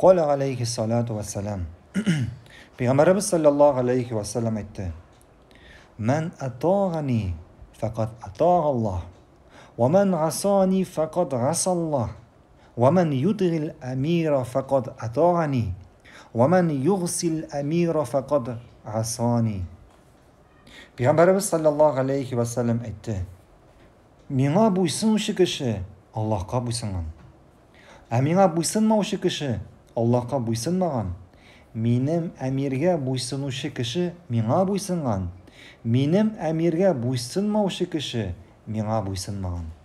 قال عليه الصلاة والسلام بغمرب صلى الله عليه وسلم ات من أطاعني فقد أطاع الله ومن عصاني فقد عصى الله ومن يطغي الأمير فقد أطاعني ومن يغسل الأمير فقد عصاني بغمرب صلى الله عليه وسلم ات من أبو سنوش كشي الله قابو سنان أمين أبو سنوش аллаһқа бұйсынмаған, менім әмерге буйсынушы кіші миңа бұйсынған, менім әмирге буйсынмаушы кіші миңа буйсынмаған